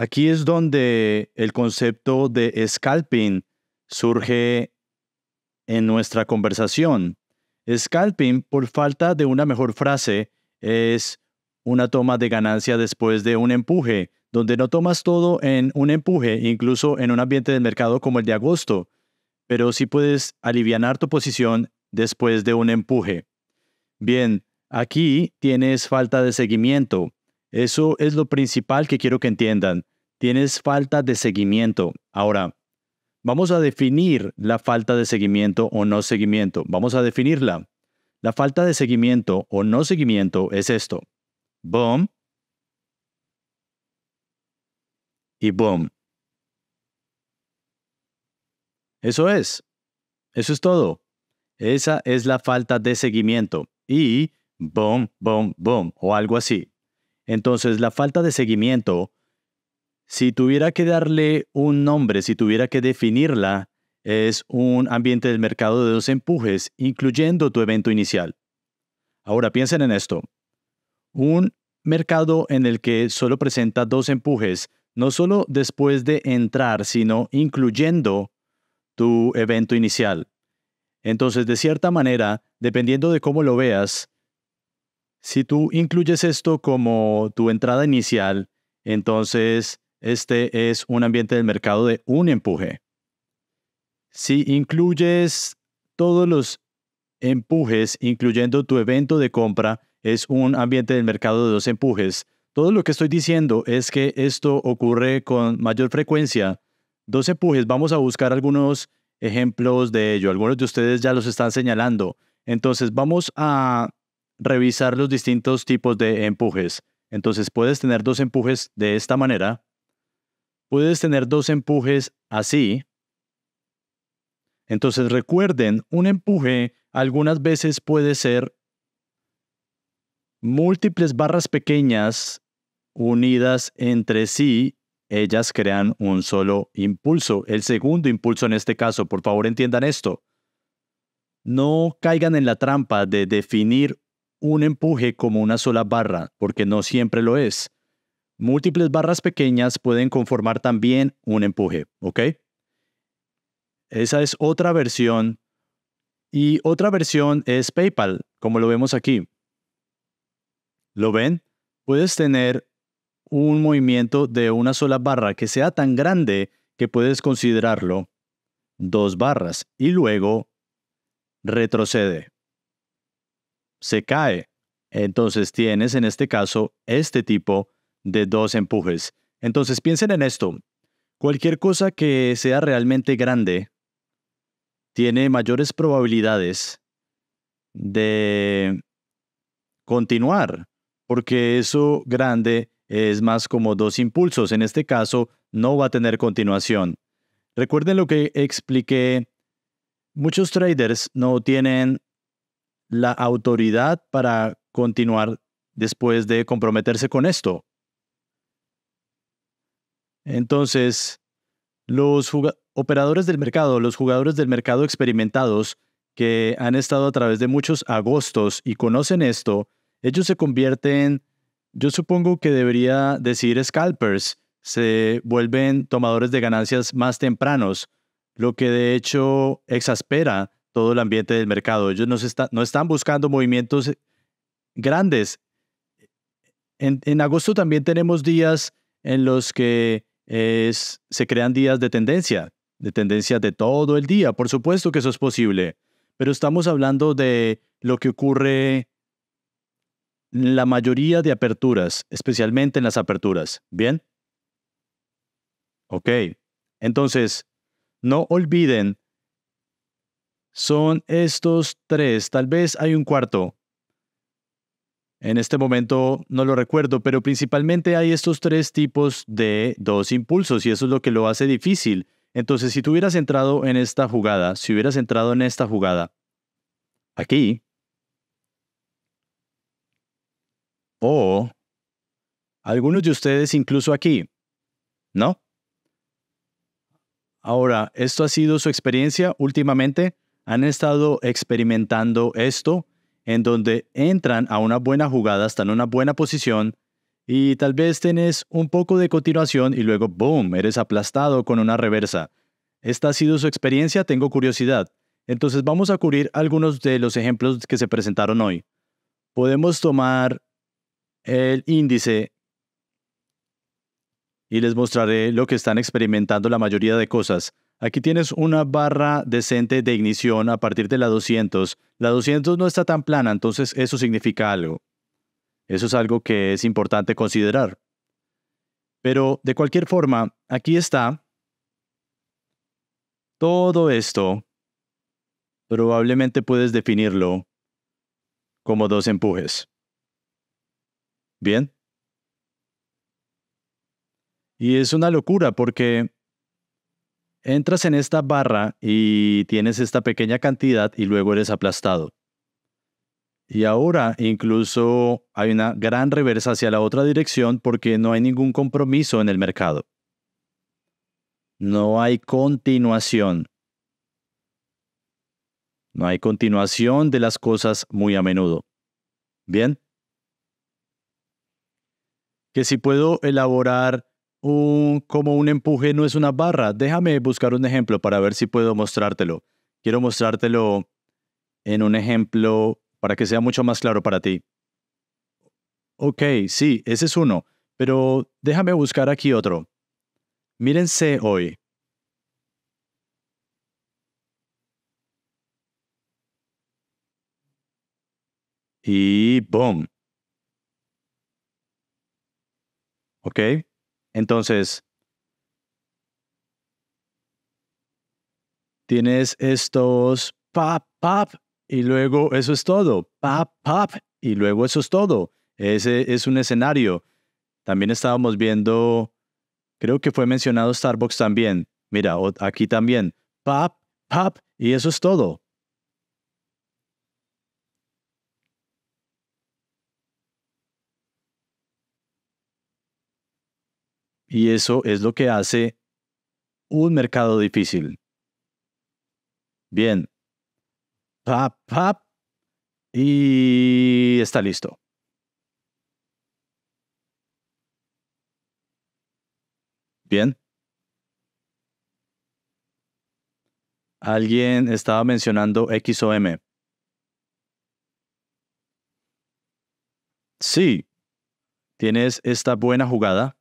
Aquí es donde el concepto de scalping surge en nuestra conversación. Scalping, por falta de una mejor frase, es una toma de ganancia después de un empuje, donde no tomas todo en un empuje, incluso en un ambiente de mercado como el de agosto, pero sí puedes aliviar tu posición después de un empuje. Bien, aquí tienes falta de seguimiento. Eso es lo principal que quiero que entiendan. Tienes falta de seguimiento. Ahora, vamos a definir la falta de seguimiento o no seguimiento. Vamos a definirla. La falta de seguimiento o no seguimiento es esto. Boom. Y boom. Eso es. Eso es todo. Esa es la falta de seguimiento. Y boom, boom, boom, o algo así. Entonces, la falta de seguimiento, si tuviera que darle un nombre, si tuviera que definirla, es un ambiente del mercado de dos empujes, incluyendo tu evento inicial. Ahora piensen en esto. Un mercado en el que solo presenta dos empujes, no solo después de entrar, sino incluyendo tu evento inicial. Entonces, de cierta manera, dependiendo de cómo lo veas, si tú incluyes esto como tu entrada inicial, entonces este es un ambiente del mercado de un empuje. Si incluyes todos los empujes, incluyendo tu evento de compra, es un ambiente del mercado de dos empujes. Todo lo que estoy diciendo es que esto ocurre con mayor frecuencia. Dos empujes, vamos a buscar algunos ejemplos de ello. Algunos de ustedes ya los están señalando. Entonces vamos a revisar los distintos tipos de empujes. Entonces puedes tener dos empujes de esta manera, puedes tener dos empujes así. Entonces recuerden, un empuje algunas veces puede ser múltiples barras pequeñas unidas entre sí, ellas crean un solo impulso, el segundo impulso en este caso, por favor entiendan esto. No caigan en la trampa de definir un empuje como una sola barra, porque no siempre lo es. Múltiples barras pequeñas pueden conformar también un empuje, ¿ok? Esa es otra versión. Y otra versión es PayPal, como lo vemos aquí. ¿Lo ven? Puedes tener un movimiento de una sola barra que sea tan grande que puedes considerarlo dos barras y luego retrocede se cae. Entonces tienes en este caso este tipo de dos empujes. Entonces piensen en esto. Cualquier cosa que sea realmente grande tiene mayores probabilidades de continuar, porque eso grande es más como dos impulsos. En este caso, no va a tener continuación. Recuerden lo que expliqué. Muchos traders no tienen la autoridad para continuar después de comprometerse con esto. Entonces, los operadores del mercado, los jugadores del mercado experimentados que han estado a través de muchos agostos y conocen esto, ellos se convierten, yo supongo que debería decir scalpers, se vuelven tomadores de ganancias más tempranos, lo que de hecho exaspera todo el ambiente del mercado. Ellos no, está, no están buscando movimientos grandes. En, agosto también tenemos días en los que es, se crean días de tendencia, de tendencia de todo el día. Por supuesto que eso es posible, pero estamos hablando de lo que ocurre en la mayoría de aperturas, especialmente en las aperturas. ¿Bien? Ok. Entonces, no olviden son estos tres. Tal vez hay un cuarto. En este momento no lo recuerdo, pero principalmente hay estos tres tipos de dos impulsos y eso es lo que lo hace difícil. Entonces, si tú hubieras entrado en esta jugada, si hubieras entrado en esta jugada, aquí, o algunos de ustedes incluso aquí, ¿no? Ahora, ¿esto ha sido su experiencia últimamente? han estado experimentando esto, en donde entran a una buena jugada, están en una buena posición y tal vez tenés un poco de continuación y luego, ¡boom!, eres aplastado con una reversa. Esta ha sido su experiencia, tengo curiosidad. Entonces vamos a cubrir algunos de los ejemplos que se presentaron hoy. Podemos tomar el índice y les mostraré lo que están experimentando la mayoría de cosas. Aquí tienes una barra decente de ignición a partir de la 200. La 200 no está tan plana, entonces eso significa algo. Eso es algo que es importante considerar. Pero de cualquier forma, aquí está todo esto. Probablemente puedes definirlo como dos empujes. ¿Bien? Y es una locura porque Entras en esta barra y tienes esta pequeña cantidad y luego eres aplastado. Y ahora incluso hay una gran reversa hacia la otra dirección porque no hay ningún compromiso en el mercado. No hay continuación. No hay continuación de las cosas muy a menudo. ¿Bien? Que si puedo elaborar como un empuje no es una barra. Déjame buscar un ejemplo para ver si puedo mostrártelo. Quiero mostrártelo en un ejemplo para que sea mucho más claro para ti. Ok, sí, ese es uno, pero déjame buscar aquí otro. Mírense hoy. Y boom. Ok. Entonces, tienes estos pap, pap, y luego eso es todo. Pap, pap, y luego eso es todo. Ese es un escenario. También estábamos viendo, creo que fue mencionado Starbucks también. Mira, aquí también. Pap, pap, y eso es todo. Y eso es lo que hace un mercado difícil. Bien. Pap, pap. Y está listo. Bien. Alguien estaba mencionando XOM. Sí, tienes esta buena jugada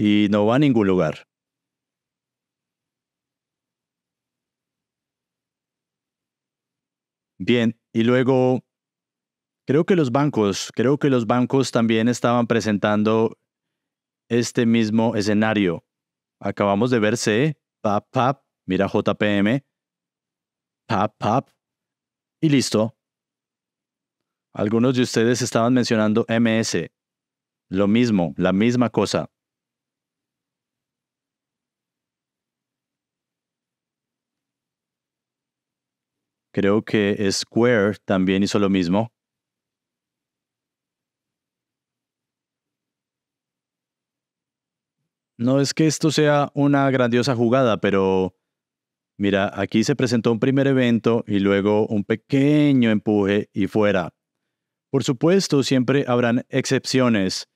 y no va a ningún lugar. Bien, y luego creo que los bancos, creo que los bancos también estaban presentando este mismo escenario. Acabamos de verse, pap, pap, mira JPM, pap, pap, y listo. Algunos de ustedes estaban mencionando MS. Lo mismo, la misma cosa. Creo que Square también hizo lo mismo. No es que esto sea una grandiosa jugada, pero mira, aquí se presentó un primer evento y luego un pequeño empuje y fuera. Por supuesto, siempre habrán excepciones.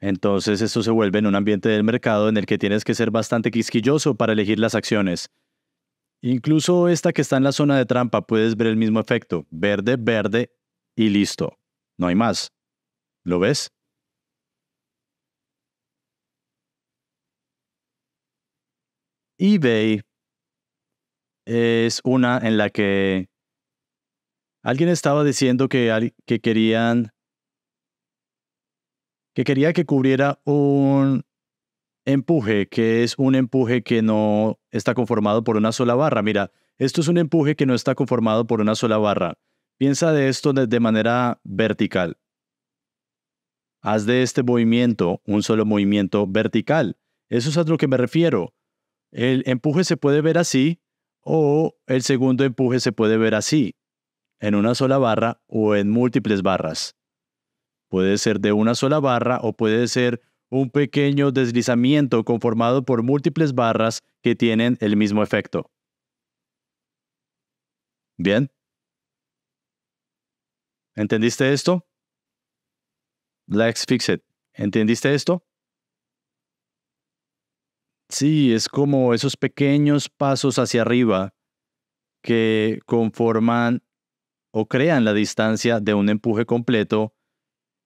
Entonces esto se vuelve en un ambiente del mercado en el que tienes que ser bastante quisquilloso para elegir las acciones. Incluso esta que está en la zona de trampa puedes ver el mismo efecto, verde, verde y listo. No hay más. ¿Lo ves? eBay es una en la que alguien estaba diciendo que, que querían que quería que cubriera un empuje, que es un empuje que no está conformado por una sola barra. Mira, esto es un empuje que no está conformado por una sola barra. Piensa de esto de manera vertical. Haz de este movimiento un solo movimiento vertical. Eso es a lo que me refiero. El empuje se puede ver así o el segundo empuje se puede ver así, en una sola barra o en múltiples barras. Puede ser de una sola barra o puede ser un pequeño deslizamiento conformado por múltiples barras que tienen el mismo efecto. ¿Bien? ¿Entendiste esto? Let's fix it. ¿Entendiste esto? Sí, es como esos pequeños pasos hacia arriba que conforman o crean la distancia de un empuje completo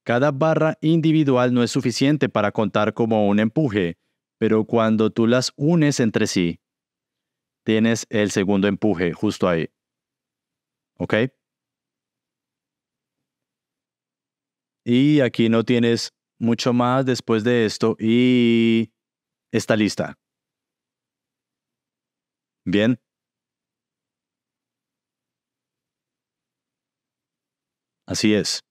cada barra individual no es suficiente para contar como un empuje, pero cuando tú las unes entre sí, tienes el segundo empuje justo ahí. ¿Ok? Y aquí no tienes mucho más después de esto y está lista. Bien. Así es.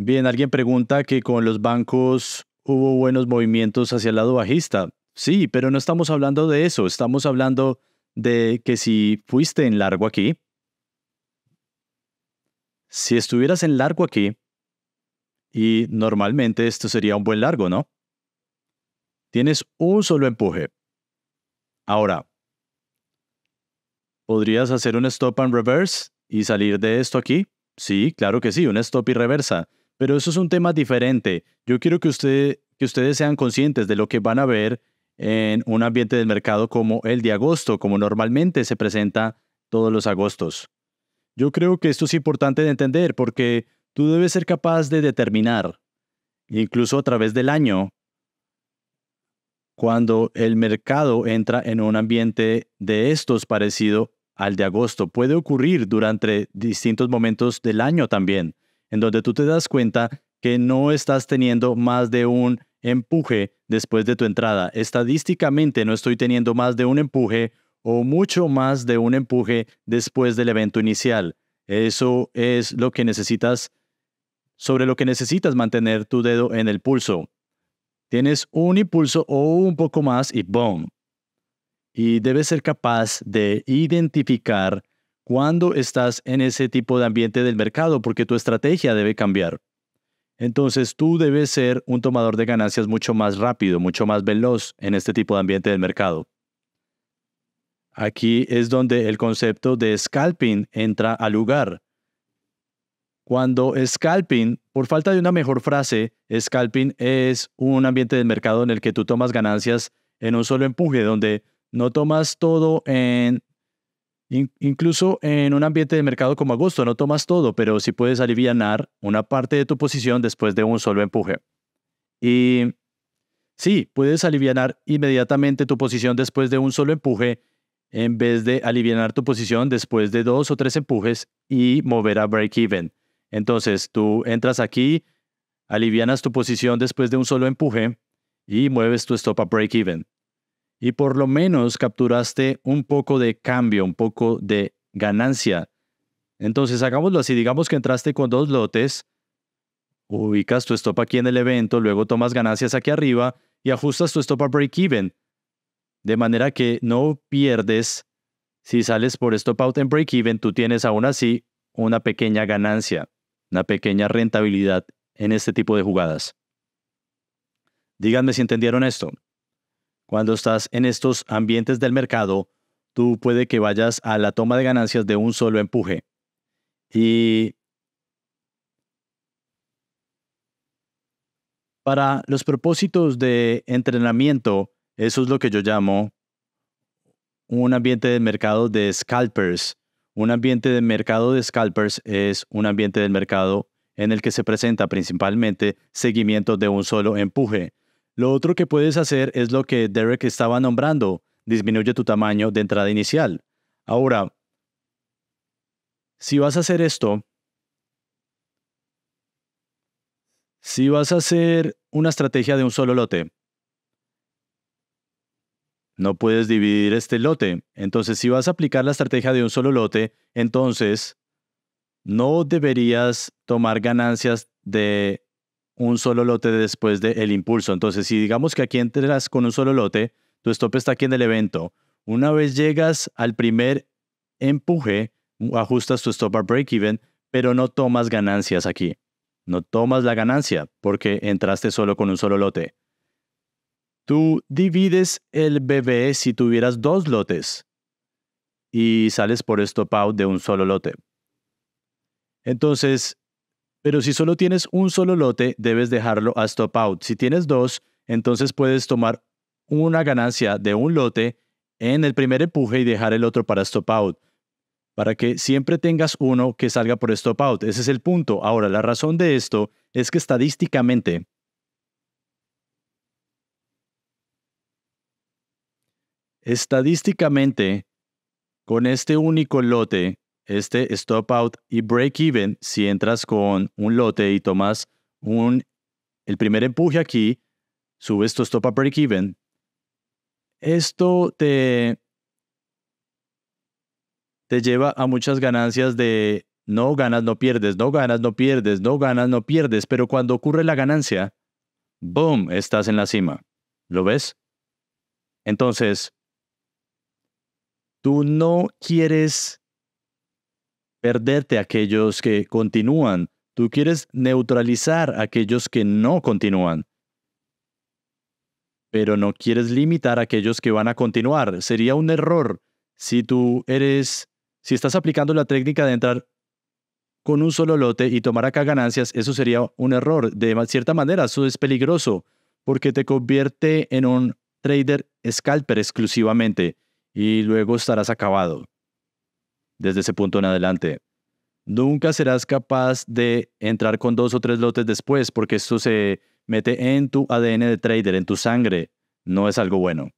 Bien, alguien pregunta que con los bancos hubo buenos movimientos hacia el lado bajista. Sí, pero no estamos hablando de eso, estamos hablando de que si fuiste en largo aquí, si estuvieras en largo aquí, y normalmente esto sería un buen largo, ¿no? Tienes un solo empuje. Ahora, ¿podrías hacer un stop and reverse y salir de esto aquí? Sí, claro que sí, un stop y reversa. Pero eso es un tema diferente. Yo quiero que, usted, ustedes sean conscientes de lo que van a ver en un ambiente del mercado como el de agosto, como normalmente se presenta todos los agostos. Yo creo que esto es importante de entender porque tú debes ser capaz de determinar, incluso a través del año, cuando el mercado entra en un ambiente de estos parecido al de agosto. Puede ocurrir durante distintos momentos del año también en donde tú te das cuenta que no estás teniendo más de un empuje después de tu entrada. Estadísticamente no estoy teniendo más de un empuje o mucho más de un empuje después del evento inicial. Eso es lo que necesitas, sobre lo que necesitas mantener tu dedo en el pulso. Tienes un impulso o un poco más y boom. Y debes ser capaz de identificar cuando estás en ese tipo de ambiente del mercado, porque tu estrategia debe cambiar. Entonces tú debes ser un tomador de ganancias mucho más rápido, mucho más veloz en este tipo de ambiente del mercado. Aquí es donde el concepto de scalping entra al lugar. Cuando scalping, por falta de una mejor frase, scalping es un ambiente del mercado en el que tú tomas ganancias en un solo empuje, donde no tomas todo en incluso en un ambiente de mercado como agosto, no tomas todo, pero sí puedes aliviar una parte de tu posición después de un solo empuje. Y sí, puedes aliviar inmediatamente tu posición después de un solo empuje en vez de aliviar tu posición después de dos o tres empujes y mover a break-even. Entonces, tú entras aquí, alivianas tu posición después de un solo empuje y mueves tu stop a break-even y por lo menos capturaste un poco de cambio, un poco de ganancia. Entonces, hagámoslo así, digamos que entraste con dos lotes, ubicas tu stop aquí en el evento, luego tomas ganancias aquí arriba y ajustas tu stop a break-even, de manera que no pierdes. Si sales por stop out en break-even, tú tienes aún así una pequeña ganancia, una pequeña rentabilidad en este tipo de jugadas. Díganme si entendieron esto. Cuando estás en estos ambientes del mercado, tú puede que vayas a la toma de ganancias de un solo empuje. Y para los propósitos de entrenamiento, eso es lo que yo llamo un ambiente de mercado de scalpers. Un ambiente de mercado de scalpers es un ambiente del mercado en el que se presenta principalmente seguimiento de un solo empuje. Lo otro que puedes hacer es lo que Derek estaba nombrando, disminuye tu tamaño de entrada inicial. Ahora, si vas a hacer esto, si vas a hacer una estrategia de un solo lote, no puedes dividir este lote. Entonces, si vas a aplicar la estrategia de un solo lote, entonces no deberías tomar ganancias de un solo lote después del impulso. Entonces, si digamos que aquí entras con un solo lote, tu stop está aquí en el evento. Una vez llegas al primer empuje, ajustas tu stop a break-even, pero no tomas ganancias aquí. No tomas la ganancia porque entraste solo con un solo lote. Tú divides el BBE si tuvieras dos lotes y sales por stop out de un solo lote. Entonces, pero si solo tienes un solo lote, debes dejarlo a stop out. Si tienes dos, entonces puedes tomar una ganancia de un lote en el primer empuje y dejar el otro para stop out, para que siempre tengas uno que salga por stop out. Ese es el punto. Ahora, la razón de esto es que estadísticamente estadísticamente con este único lote este stop out y break even, si entras con un lote y tomas un, el primer empuje aquí, subes tu stop a break even, esto te, te lleva a muchas ganancias de no ganas, no pierdes, no ganas, no pierdes, no ganas, no pierdes, pero cuando ocurre la ganancia, ¡boom!, estás en la cima. ¿Lo ves? Entonces, tú no quieres perderte aquellos que continúan. Tú quieres neutralizar a aquellos que no continúan. Pero no quieres limitar a aquellos que van a continuar. Sería un error si tú eres, si estás aplicando la técnica de entrar con un solo lote y tomar acá ganancias, eso sería un error. De cierta manera, eso es peligroso porque te convierte en un trader scalper exclusivamente y luego estarás acabado desde ese punto en adelante. Nunca serás capaz de entrar con dos o tres lotes después porque esto se mete en tu ADN de trader, en tu sangre. No es algo bueno.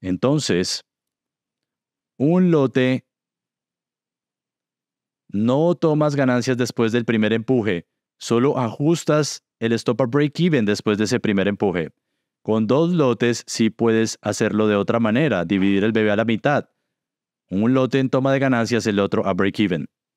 Entonces, un lote no tomas ganancias después del primer empuje, solo ajustas el stop a break even después de ese primer empuje. Con dos lotes sí puedes hacerlo de otra manera, dividir el bebé a la mitad un lote en toma de ganancias, el otro a break-even.